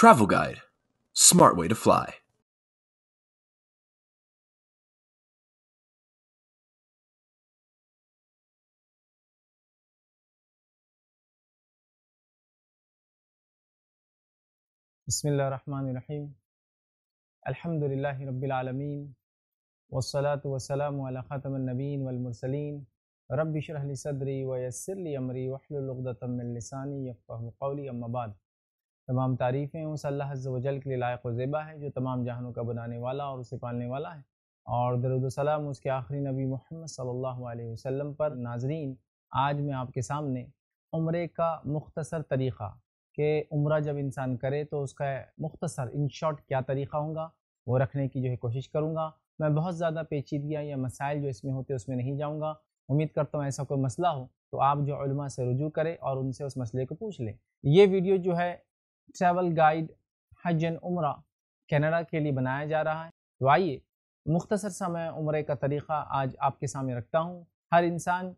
Travel Guide: Smart Way to Fly. بسم الله الرحمن الرحيم الحمد لله رب العالمين والصلاة والسلام على خاتم النبيين والمرسلين رب اشرح لي صدري ويسر لي أمري واحلل عقدة من لساني يفقه قولي أما بعد तमाम तारीफ़ें उस अल्लाह वजल के लिए लायक ज़ेबा है जो तमाम जहानों का बनाने वाला और उसे पालने वाला है और दरुदसलम उसके आखिरी नबी मोहम्मद सल्लल्लाहु अलैहि वसल्लम पर नाजरीन आज मैं आपके सामने उम्र का मुख्तसर तरीक़ा कि उम्र जब इंसान करे तो उसका मुख्तसर इन शॉर्ट क्या तरीक़ा होगा वो रखने की जो है कोशिश करूँगा मैं बहुत ज़्यादा पेचीदगियाँ या मसाइल जो इसमें होते उसमें नहीं जाऊँगा उम्मीद करता हूँ ऐसा कोई मसला हो तो आप जो से रुजू करें और उनसे उस मसले को पूछ लें ये वीडियो जो है ट्रैवल गाइड हज एंड उम्र कैनेडा के लिए बनाया जा रहा है तो आइए मुख्तसर समय उम्र का तरीक़ा आज आपके सामने रखता हूँ हर इंसान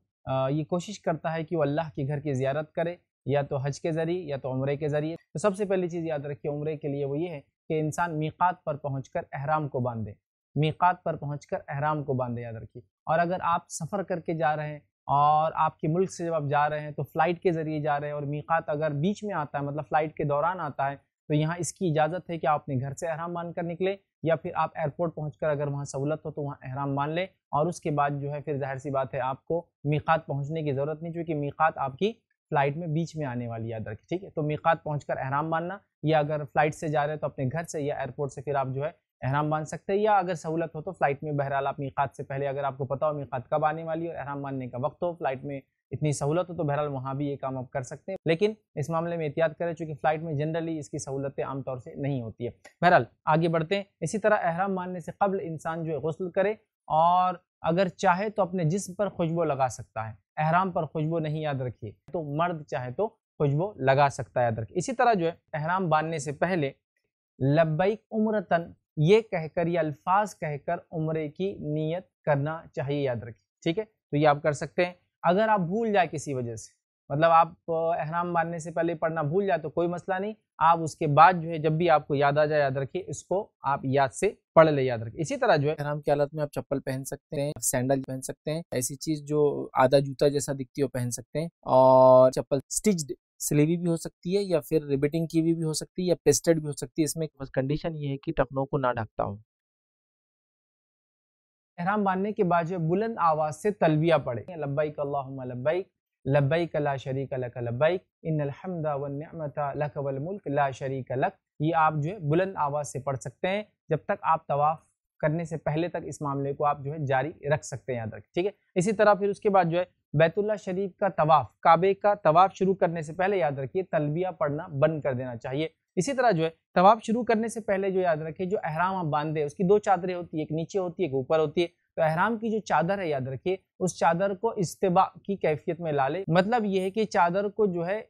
ये कोशिश करता है कि वह अल्लाह के घर की ज्यारत करे या तो हज के ज़रिए या तो उम्र के ज़रिए तो सबसे पहली चीज़ याद रखिए उम्र के लिए वो ये है कि इंसान मीक़ात पर पहुँच कर अहराम को बांधे मीक़ात पर पहुँच कर अहराम को बांधे याद रखिए और अगर आप सफ़र करके जा रहे हैं और आपके मुल्क से जब आप जा रहे हैं तो फ़्लाइट के ज़रिए जा रहे हैं और मीकात अगर बीच में आता है मतलब फ़्लाइट के दौरान आता है तो यहाँ इसकी इजाज़त है कि आप अपने घर से अहराम बांध कर निकले या फिर आप एयरपोर्ट पहुँच कर अगर वहाँ सहूलत हो तो वहाँ अहराम बांध लें और उसके बाद जो है फिर जाहिर सी बात है आपको मीकात पहुँचने की ज़रूरत नहीं चूँकि मीकात आपकी फ़्लाइट में बीच में आने वाली याद रखें ठीक है तो मीकात पहुँच कर अहराम बांधना या अगर फ़्लाइट से जा रहे हैं तो अपने घर से या एयरपोर्ट से फिर आप जो है अहराम बांध सकते हैं या अगर सहूलत हो तो फ़्लाइट में बहरहाल आप मीक़ात से पहले अगर आपको पता हो मीक़ात कब आने वाली और अहराम बांधने का वक्त हो फ्लाइट में इतनी सहूलत हो तो बहरहाल वहाँ भी ये काम आप कर सकते हैं लेकिन इस मामले में एहतियात करें चूँकि फ़्लाइट में जनरली इसकी सहूलतें आमतौर से नहीं होती है बहरहाल आगे बढ़ते हैं इसी तरह अहराम बांधने से कबल इंसान जो है गसल करे और अगर चाहे तो अपने जिसम पर खुशबू लगा सकता है अहराम पर खुशबू नहीं याद रखिए तो मर्द चाहे तो खुशबू लगा सकता है याद रखिए इसी तरह जो है अहराम बांधने से पहले लब्बैक उम्रतन ये कहकर या अल्फाज कहकर उम्र की नीयत करना चाहिए याद रखिए ठीक है तो ये आप कर सकते हैं अगर आप भूल जाए किसी वजह से मतलब आप अहराम बांधने से पहले पढ़ना भूल जाए तो कोई मसला नहीं आप उसके बाद जो है जब भी आपको याद आ जाए याद रखिए इसको आप याद से पढ़ ले याद रखिए इसी तरह जो है अहराम की हालत में आप चप्पल पहन सकते हैं सैंडल पहन सकते हैं ऐसी चीज जो आधा जूता जैसा दिखती हो पहन सकते हैं और चप्पल स्टिच्ड स्लेवी भी हो सकती है या फिर रिबिटिंग की भी, भी हो सकती है या पेस्टेड भी हो सकती है इसमें बस कंडीशन ये है कि टखनों को ना ढकता हो एहराम बांधने के बाद जो बुलंद आवाज़ से तलबिया पड़े लब्बैक अल्लाहुम्मा लब्बैक लब्बैक ला शरीक लक लब्बैक इन्नल हम्दा वन निअमता लक वल मुल्क ला शरीक लक ये आप जो है बुलंद आवाज़ से पढ़ सकते हैं जब तक आप तवाफ़ करने से पहले तक इस मामले को आप जो है जारी रख सकते हैं याद रखें ठीक है इसी तरह फिर उसके बाद जो है बैतुल्ला शरीफ का तवाफ काबे का तवाफ शुरू करने से पहले याद रखिए तलबिया पढ़ना बंद कर देना चाहिए इसी तरह जो है तवाफ शुरू करने से पहले जो याद रखिए जो अहराम आप बांधे उसकी दो चादरें होती है एक नीचे होती है एक ऊपर होती है तो अहराम की जो चादर है याद रखिए उस चादर को इस्तेबा की कैफियत में ला ले मतलब यह है कि चादर को जो है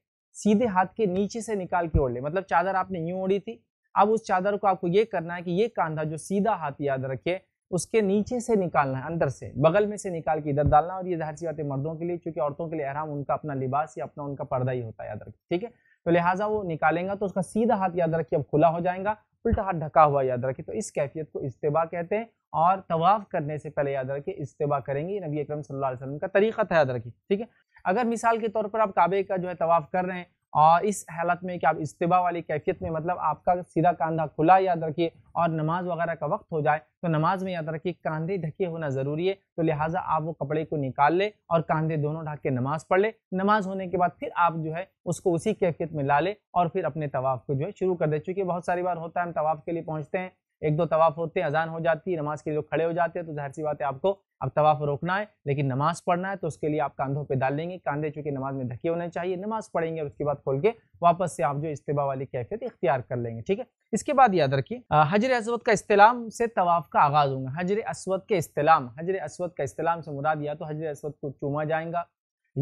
सीधे हाथ के नीचे से निकाल के ओढ़ ले मतलब चादर आपने यूं ओढ़ी थी अब उस चादर को आपको ये करना है कि ये कांधा जो सीधा हाथ याद रखिए उसके नीचे से निकालना है अंदर से बगल में से निकाल के इधर डालना और ये जाहिर सी बात है मर्दों के लिए क्योंकि औरतों के लिए अहराम उनका अपना लिबास या अपना उनका पर्दा ही होता है याद रखिए ठीक है तो लिहाजा वो निकालेंगे तो उसका सीधा हाथ याद रखिए अब खुला हो जाएगा उल्टा हाथ ढका हुआ याद रखिए तो इस कैफियत को इस्तेबा कहते हैं और तवाफ करने से पहले याद रखिए इस्तेबा करेंगे नबी अकरम सल्लल्लाहु अलैहि वसल्लम का तरीका था याद रखिए ठीक है अगर मिसाल के तौर पर आप काबे का जो है तवाफ कर रहे हैं और इस हालत में कि आप इस्तीबा वाली कैफियत में मतलब आपका सीधा कंधा खुला याद रखिए और नमाज वगैरह का वक्त हो जाए तो नमाज में याद रखिए कांधे ढके होना ज़रूरी है तो लिहाजा आप वो कपड़े को निकाल ले और कांधे दोनों ढक के नमाज पढ़ ले नमाज होने के बाद फिर आप जो है उसको उसी कैफियत में ला ले और फिर अपने तवाफ़ को जो है शुरू कर दे चूँकि बहुत सारी बार होता है हम तवाफ़ के लिए पहुँचते हैं एक दो तवाफ होते हैं अजान हो जाती है नमाज के लिए लोग खड़े हो जाते हैं तो जाहिर सी बात है आपको अब तवाफ रोकना है लेकिन नमाज पढ़ना है तो उसके लिए आप कंधों पे डाल लेंगे कंधे चूंकि नमाज में धके होने चाहिए नमाज पढ़ेंगे और उसके बाद खोल के वापस से आप जो इस्तेबा वाली कैफियत इख्तियार कर लेंगे ठीक है इसके बाद याद रखिए हजर असवद का इस्तेलाम से तवाफ का आगाज होगा हजर असवद के इस्तेलाम हजर असवद का इस्तेलाम से मुराद या तो हजर असवद को चूमा जाएगा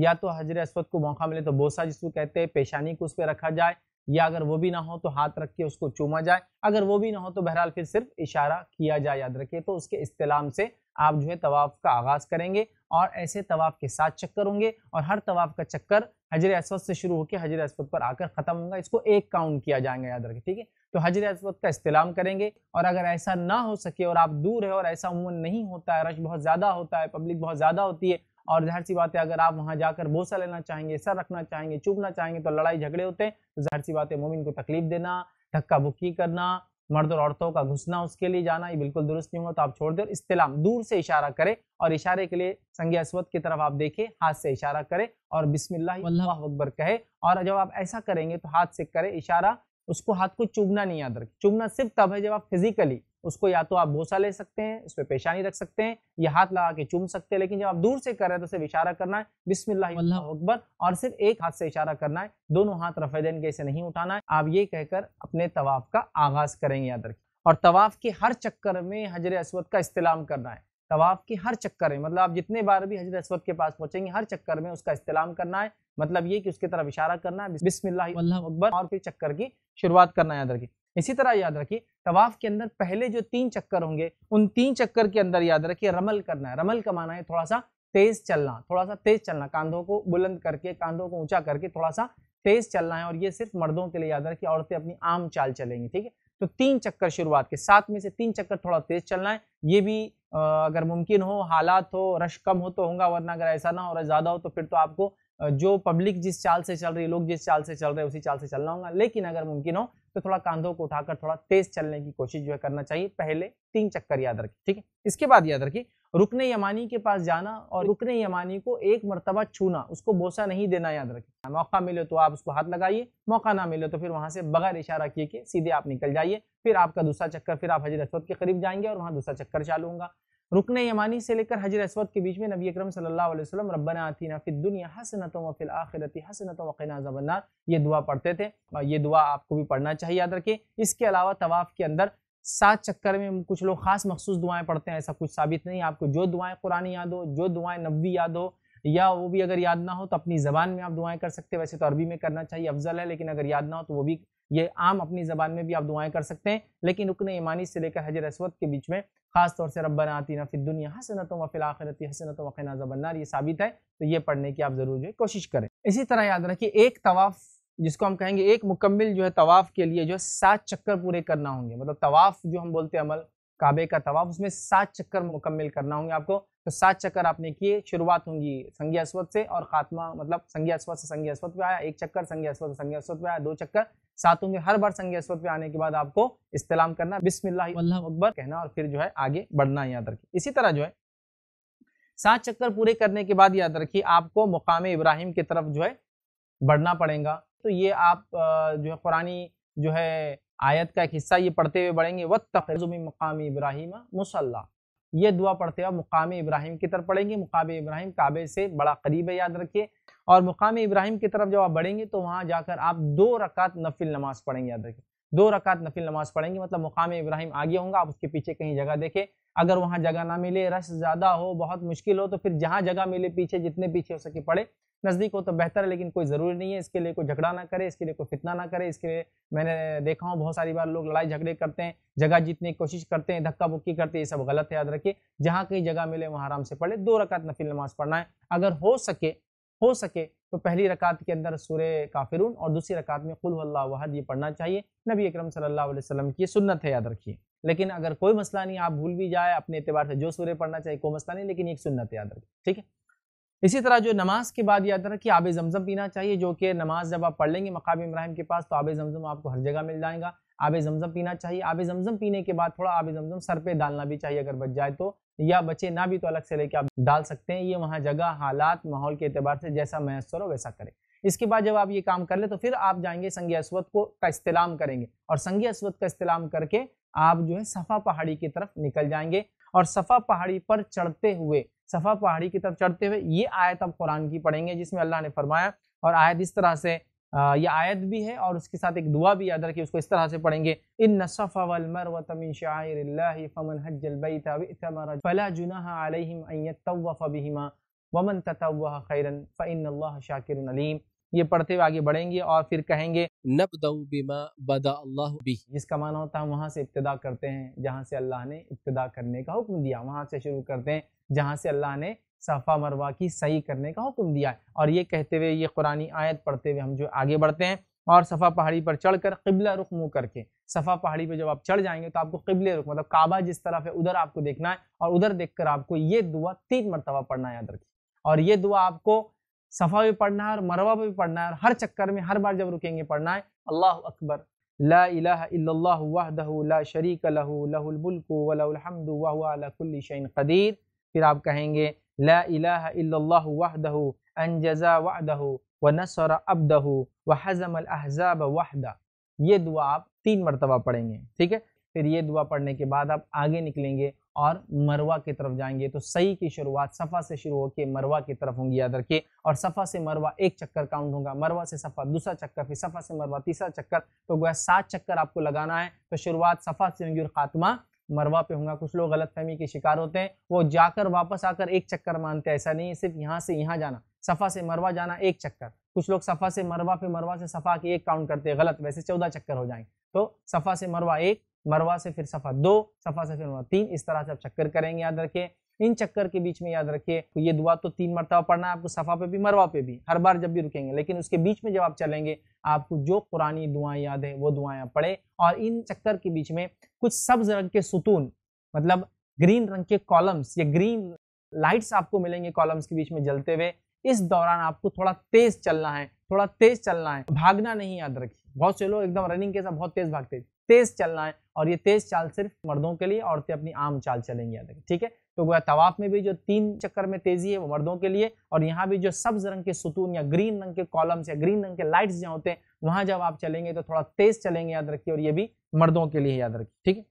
या तो हजर असवद को मौका मिले तो बोसा जिसको कहते हैं पेशानी को उस पर रखा जाए या अगर वो भी ना हो तो हाथ रख के उसको चूमा जाए अगर वो भी ना हो तो बहरहाल फिर सिर्फ इशारा किया जाए याद रखिए तो उसके इस्तेलाम से आप जो है तवाफ़ का आगाज़ करेंगे और ऐसे तवाफ़ के साथ चक्कर होंगे और हर तवाफ़ का चक्कर हजर असवद से शुरू होकर हजर असवद पर आकर ख़त्म होगा इसको एक काउंट किया जाएगा याद रखें ठीक है तो हजर असवद का इस्तेलाम करेंगे और अगर ऐसा ना हो सके और आप दूर है और ऐसा उमून नहीं होता है रश बहुत ज़्यादा होता है पब्लिक बहुत ज़्यादा होती है और ज़हर सी बात है अगर आप वहाँ जाकर बोसा लेना चाहेंगे सर रखना चाहेंगे चुपना चाहेंगे तो लड़ाई झगड़े होते हैं तो जहर सी बात है मोमिन को तकलीफ देना धक्का बुक्की करना मर्द और औरतों का घुसना उसके लिए जाना ये बिल्कुल दुरुस्त नहीं हुआ तो आप छोड़ दें और इस्तेलाम दूर से इशारा करें और इशारे के लिए संज्ञा की तरफ आप देखें हाथ से इशारा करें और बिस्मिल्लाह अकबर कहे और जब आप ऐसा करेंगे तो हाथ से करें इशारा उसको हाथ को चुभना नहीं याद रखें चुभना सिर्फ तब है जब आप फिजिकली उसको या तो आप भूसा ले सकते हैं उस पर पेशानी रख सकते हैं या हाथ लगा के चूम सकते हैं लेकिन जब आप दूर से कर रहे हैं तो सिर्फ इशारा करना है बिस्मिल्लाह अकबर और सिर्फ एक हाथ से इशारा करना है दोनों हाथ रफेदैन के इसे नहीं उठाना है आप ये कहकर अपने तवाफ का आगाज करेंगे याद रखें और तवाफ के हर चक्कर में हजर असवद का इस्तेलाम करना है तवाफ के हर चक्कर में मतलब आप जितने बार भी हजरत असवद के पास पहुंचेंगे हर चक्कर में उसका इस्तेलाम करना है मतलब ये कि उसकी तरफ इशारा करना है बिस्मिल्लाह अकबर और फिर चक्कर की शुरुआत करना है याद रखें इसी तरह याद रखिए तवाफ के अंदर पहले जो तीन चक्कर होंगे उन तीन चक्कर के अंदर याद रखिए रमल करना है रमल का माना है थोड़ा सा तेज चलना थोड़ा सा तेज चलना कांधों को बुलंद करके कांधों को ऊंचा करके थोड़ा सा तेज चलना है और ये सिर्फ मर्दों के लिए याद रखिए औरतें अपनी आम चाल चलेंगी ठीक है तो तीन चक्कर शुरुआत के साथ में से तीन चक्कर थोड़ा तेज चलना है ये भी अगर मुमकिन हो हालात हो रश कम हो तो होगा वरना अगर ऐसा ना हो रहा ज़्यादा हो तो फिर तो आपको जो पब्लिक जिस चाल से चल रही है लोग जिस चाल से चल रहे हैं उसी चाल से चलना होगा लेकिन अगर मुमकिन हो तो थोड़ा कांधों को उठाकर थोड़ा तेज चलने की कोशिश जो है करना चाहिए पहले तीन चक्कर याद रखिए ठीक है इसके बाद याद रखिए रुकने यमानी के पास जाना और रुकने यमानी को एक मरतबा छूना उसको बोसा नहीं देना याद रखिए मौका मिले तो आप उसको हाथ लगाइए मौका ना मिले तो फिर वहां से बगैर इशारा किए कि सीधे आप निकल जाइए फिर आपका दूसरा चक्कर फिर आप हजरत के करीब जाएंगे और वहां दूसरा चक्कर चालू होगा रुकने यमानी से लेकर हजर असवद के बीच में नबी अकरम सल्लल्लाहु रबना आतीना फिर दुनिया हसनत व फिल आखिरति हसनत व ये दुआ पढ़ते थे और ये दुआ आपको भी पढ़ना चाहिए याद रखें इसके अलावा तवाफ़ के अंदर सात चक्कर में कुछ लोग खास मखसूस दुआएं पढ़ते हैं ऐसा कुछ साबित नहीं आपको जो दुआएं कुरान याद हो जो दुआएं नबी याद हो या वो भी अगर याद ना हो तो अपनी ज़बान में आप दुआएं कर सकते हैं वैसे तो अरबी में करना चाहिए अफजल है लेकिन अगर याद ना हो तो वो भी ये आम अपनी ज़बान में भी आप दुआएं कर सकते हैं लेकिन रुकन ईमानी से लेकर हजर असवद के बीच में खास तौर से रबन आती फिर दुनिया हसनत वफ़िल आखिरती हसनत वक़ना जबनार ये साबित है तो ये पढ़ने की आप ज़रूर जो है कोशिश करें इसी तरह याद रखिए एक तवाफ़ जिसको हम कहेंगे एक मुकम्मल जो है तवाफ़ के लिए जो है सात चक्कर पूरे करना होंगे मतलब तवाफ़ जो हम बोलते हैं अमल काबे का तवाफ उसमें सात चक्कर मुकम्मल करना होंगे आपको तो सात चक्कर आपने किए शुरुआत होंगी संज्ञा अस्वत से और खात्मा मतलब संज्ञा अस्वत से संज्ञा अस्वत पे आया एक चक्कर संज्ञा अस्वत से संज्ञा अस्वत पे आया दो चक्कर सात होंगे हर बार संज्ञा अस्वत पे आने के बाद आपको इस्तेलाम करना बिस्मिल्लाह अकबर कहना और फिर जो है आगे बढ़ना याद रखिए इसी तरह जो है सात चक्कर पूरे करने के बाद याद रखिए आपको मुकाम इब्राहिम की तरफ जो है बढ़ना पड़ेगा तो ये आप जो है कुरानी जो है आयत का एक हिस्सा ये पढ़ते हुए बढ़ेंगे व तखजुमी मुक़ाम इब्राहिम मुसल्ला ये दुआ पढ़ते हुए मुकाम इब्राहिम की तरफ पढ़ेंगे मुकाम इब्राहिम काबे से बड़ा करीब है याद रखिए और मुकाम इब्राहिम की तरफ जब आप बढ़ेंगे तो वहाँ जाकर आप दो रकात नफिल नमाज पढ़ेंगे याद रखिए दो रकात नफिल नमाज पढ़ेंगे मतलब मुकाम इब्राहिम आगे होंगे आप उसके पीछे कहीं जगह देखें अगर वहाँ जगह ना मिले रश ज़्यादा हो बहुत मुश्किल हो तो फिर जहाँ जगह मिले पीछे जितने पीछे हो सके पढ़े नज़दीक हो तो बेहतर है लेकिन कोई ज़रूरी नहीं है इसके लिए कोई झगड़ा ना करे इसके लिए कोई फितना ना करे इसके लिए मैंने देखा हूँ बहुत सारी बार लोग लड़ाई झगड़े करते हैं जगह जीतने की कोशिश करते हैं धक्का बुक्की करते हैं ये सब गलत है याद रखिए जहाँ कहीं जगह मिले वहाँ आराम से पढ़े दो रकात नफिल नमाज पढ़ना है अगर हो सके हो सके तो पहली रकात के अंदर सूर्य काफिरून और दूसरी रकात में कुल वहद ये पढ़ना चाहिए नबी अकरम सल्लल्लाहु अलैहि वसल्लम की सुन्नत है याद रखिए लेकिन अगर कोई मसला नहीं आप भूल भी जाए अपने एतबार से जो सूर्य पढ़ना चाहिए कोई मसला नहीं लेकिन एक सुन्नत याद रखिए ठीक है इसी तरह जो नमाज के बाद याद रखिए कि आब जमज़म पीना चाहिए जो कि नमाज जब आप पढ़ लेंगे मकाम इब्राहिम के पास तो आब जमज़म आपको हर जगह मिल जाएगा आब जमज़म पीना चाहिए आब जमज़म पीने के बाद थोड़ा आब जमज़म सर पे डालना भी चाहिए अगर बच जाए तो या बचे ना भी तो अलग से लेके आप डाल सकते हैं ये वहाँ जगह हालात माहौल के अतबार से जैसा मैसर हो वैसा करें इसके बाद जब आप ये काम कर ले तो फिर आप जाएंगे संगी अस्वत को का इस्तेलाम करेंगे और संगी अस्वत का इस्तेलाम करके आप जो है सफ़ा पहाड़ी की तरफ निकल जाएंगे और सफ़ा पहाड़ी पर चढ़ते हुए सफ़ा पहाड़ी की तरफ चढ़ते हुए ये आयत अब कुरान की पढ़ेंगे जिसमें अल्लाह ने फरमाया और आयत इस तरह से ये आयत भी है और उसके साथ एक दुआ भी याद रखिए उसको इस तरह से पढ़ेंगे इन फ़मन जुना वमन खैरन फ़िन शाकिर ये पढ़ते हुए आगे बढ़ेंगे और फिर कहेंगे जिसका माना होता है वहाँ से इब्तदा करते हैं जहाँ से अल्लाह ने इब्तदा करने का हुक्म दिया वहाँ से शुरू करते हैं जहाँ से अल्लाह ने सफ़ा मरवा की सही करने का हुक्म दिया है और ये कहते हुए ये कुरानी आयत पढ़ते हुए हम जो आगे बढ़ते हैं और सफ़ा पहाड़ी पर चढ़कर किबला रुख मुँह करके सफ़ा पहाड़ी पर जब आप चढ़ जाएंगे तो आपको किबले रुख मतलब काबा जिस तरफ है उधर आपको देखना है और उधर कर आपको ये दुआ तीन मरतबा पढ़ना याद रखिए और ये दुआ आपको सफ़ा भी पढ़ना है और मरवा भी पढ़ना है और हर चक्कर में हर बार जब रुकेंगे पढ़ना है अल्लाह अकबर ला इलाह ला शरीक लहू लहुलमद वाह कुल्ली शैन कदीर फिर आप कहेंगे अबदहू व हजम अहजाब वाहदा ये दुआ आप तीन मरतबा पढ़ेंगे ठीक है फिर ये दुआ पढ़ने के बाद आप आगे निकलेंगे और मरवा की तरफ जाएंगे तो सही की शुरुआत सफ़ा से शुरू होकर मरवा की तरफ होंगी याद रखिए और सफ़ा से मरवा एक चक्कर काउंट होगा मरवा से सफ़ा दूसरा चक्कर फिर सफ़ा से मरवा तीसरा चक्कर तो गोया सात चक्कर आपको लगाना है तो शुरुआत सफ़ा से होंगी और ख़ात्मा मरवा पे होगा कुछ लोग गलत फहमी के शिकार होते हैं वो जाकर वापस आकर एक चक्कर मानते हैं ऐसा नहीं है सिर्फ यहाँ से यहाँ जाना सफ़ा से मरवा जाना एक चक्कर कुछ लोग सफ़ा से मरवा फिर मरवा से सफ़ा के एक काउंट करते हैं गलत वैसे चौदह चक्कर हो जाएंगे तो सफ़ा से मरवा एक मरवा से फिर सफ़ा दो सफ़ा से फिर मरवा तीन इस तरह से आप चक्कर करेंगे याद रखें इन चक्कर के बीच में याद रखिए तो ये दुआ तो तीन मरतबा पढ़ना है आपको सफ़ा पे भी मरवा पे भी हर बार जब भी रुकेंगे लेकिन उसके बीच में जब आप चलेंगे आपको जो पुरानी दुआएं याद है वो दुआएं आप पढ़े और इन चक्कर के बीच में कुछ सब्ज रंग के सुतून मतलब ग्रीन रंग के कॉलम्स या ग्रीन लाइट्स आपको मिलेंगे कॉलम्स के बीच में जलते हुए इस दौरान आपको थोड़ा तेज चलना है थोड़ा तेज चलना है भागना नहीं याद रखिए बहुत से लोग एकदम रनिंग के साथ बहुत तेज भागते हैं तेज चलना है और ये तेज चाल सिर्फ मर्दों के लिए औरतें अपनी आम चाल चलेंगी यहाँ तक ठीक है तो गोया तवाफ में भी जो तीन चक्कर में तेजी है वो मर्दों के लिए और यहाँ भी जो सब्ज रंग के सुतून या ग्रीन रंग के कॉलम्स या ग्रीन रंग के लाइट्स जहाँ होते हैं वहां जब आप चलेंगे तो थोड़ा तेज चलेंगे याद रखिए और ये भी मर्दों के लिए याद रखिए ठीक है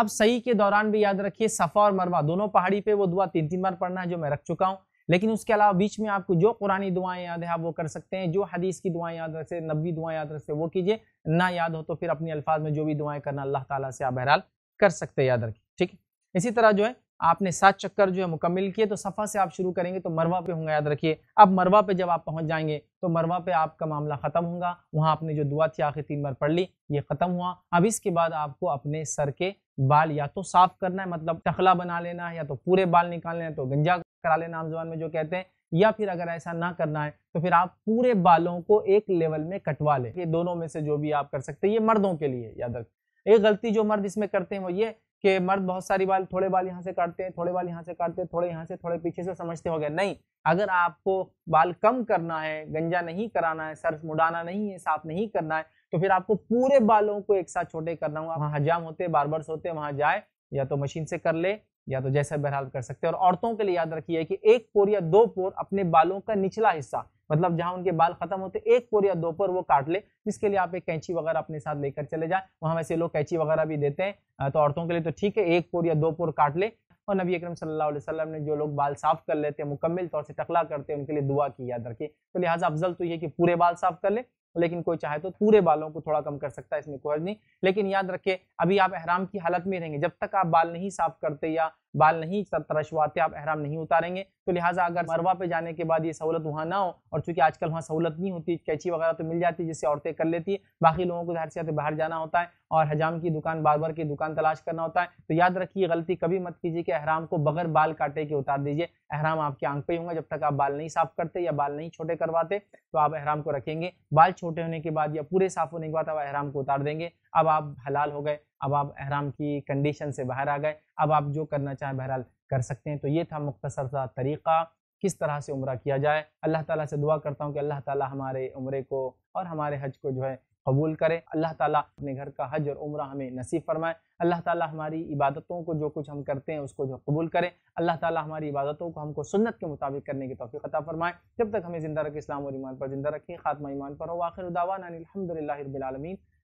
अब सही के दौरान भी याद रखिए सफ़ा और मरवा दोनों पहाड़ी पे वो दुआ तीन तीन बार पढ़ना है जो मैं रख चुका हूँ लेकिन उसके अलावा बीच में आपको जो कुरानी दुआएं याद है आप वो कर सकते हैं जो हदीस की दुआएं याद रख सकते नबी दुआएं याद रख वो कीजिए ना याद हो तो फिर अपने अल्फाज में जो भी दुआएं करना अल्लाह ताला से आप बहरहाल कर सकते हैं याद रखिए ठीक है इसी तरह जो है आपने सात चक्कर जो है मुकम्मल किए तो सफ़ा से आप शुरू करेंगे तो मरवा पे होंगे याद रखिए अब मरवा पे जब आप पहुंच जाएंगे तो मरवा पे आपका मामला ख़त्म होगा वहाँ आपने जो दुआ थी आखिर तीन बार पढ़ ली ये ख़त्म हुआ अब इसके बाद आपको अपने सर के बाल या तो साफ़ करना है मतलब टखला बना लेना है या तो पूरे बाल निकालना है तो गंजा करा लेना आम जबान में जो कहते हैं या फिर अगर ऐसा ना करना है तो फिर आप पूरे बालों को एक लेवल में कटवा लें ये दोनों में से जो भी आप कर सकते हैं ये मर्दों के लिए याद रख एक गलती जो मर्द इसमें करते हैं वो ये कि मर्द बहुत सारी बाल थोड़े बाल यहाँ से काटते हैं थोड़े बाल यहाँ से काटते हैं थोड़े यहाँ से थोड़े पीछे से समझते हो गए नहीं अगर आपको बाल कम करना है गंजा नहीं कराना है सर्फ मुड़ाना नहीं है साफ नहीं करना है तो फिर आपको पूरे बालों को एक साथ छोटे करना होगा वहाँ हजाम होते बार बार होते वहाँ जाए या तो मशीन से कर ले या तो जैसा बहरहाल कर सकते हैं और औरतों के लिए याद रखिए कि एक पोर या दो पोर अपने बालों का निचला हिस्सा मतलब जहां उनके बाल खत्म होते एक पोर या दो पोर वो काट ले जिसके लिए आप एक कैंची वगैरह अपने साथ लेकर चले जाए वहां वैसे लोग कैंची वगैरह भी देते हैं तो औरतों के लिए तो ठीक है एक पोर या दो पोर काट ले और नबी अकरम सल्लल्लाहु अलैहि वसल्लम ने जो लोग बाल साफ कर लेते हैं मुकम्मल तौर से टकला करते हैं उनके लिए दुआ की याद रखिए तो लिहाजा अफजल तो ये कि पूरे बाल साफ कर ले लेकिन कोई चाहे तो पूरे बालों को थोड़ा कम कर सकता है इसमें कोई नहीं लेकिन याद रखिए अभी आप अहराम की हालत में रहेंगे जब तक आप बाल नहीं साफ करते या बाल नहीं तरशवाते आप अहराम नहीं उतारेंगे तो लिहाजा अगर मरवा पे जाने के बाद ये सहूलत वहाँ ना हो और चूंकि आजकल वहाँ सहूलत नहीं होती कैची वगैरह तो मिल जाती है जिससे औरतें कर लेती है बाकी लोगों को जाहिर से तो बाहर जाना होता है और हजाम की दुकान बार बार की दुकान तलाश करना होता है तो याद रखिए गलती कभी मत कीजिए कि अहराम को बगैर बाल काटे के उतार दीजिए अहराम आपके आंख पे होंगे जब तक आप बाल नहीं साफ करते या बाल नहीं छोटे करवाते तो आप अहराम को रखेंगे बाल छोटे होने के बाद या पूरे साफ होने के बाद आप अहराम को उतार देंगे अब आप हलाल हो गए अब आप अहराम की कंडीशन से बाहर आ गए अब आप जो करना चाहें बहरहाल कर सकते हैं तो ये था मुख्तसर सा तरीक़ा किस तरह से उम्र किया जाए अल्लाह ताला से दुआ करता हूँ कि अल्लाह ताला हमारे उम्र को और हमारे हज को जो है कबूल करे अल्लाह ताला अपने घर का हज और उम्र हमें नसीब फरमाए अल्लाह ताला हमारी इबादतों को जो कुछ हम करते हैं उसको जो कबूल करे अल्लाह ताला हमारी इबादतों को हमको सुन्नत के मुताबिक करने की तोफ़ी अता फरमाए जब तक हमें ज़िंदा रखे इस्लाम और ईमान पर ज़िंदा रखें खात्मा ईमान पर हो आखिर उदावान अलहमदिल्लाबीआलमीन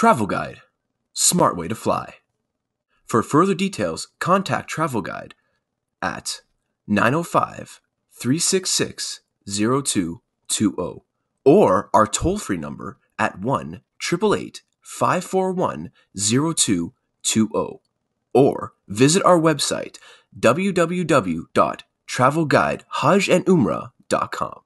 Travel Guide Smart Way to Fly. For further details, contact Travel Guide at 905 366 0220 or our toll free number at 1 888 541 0220 or visit our website www.travelguidehajandumrah.com.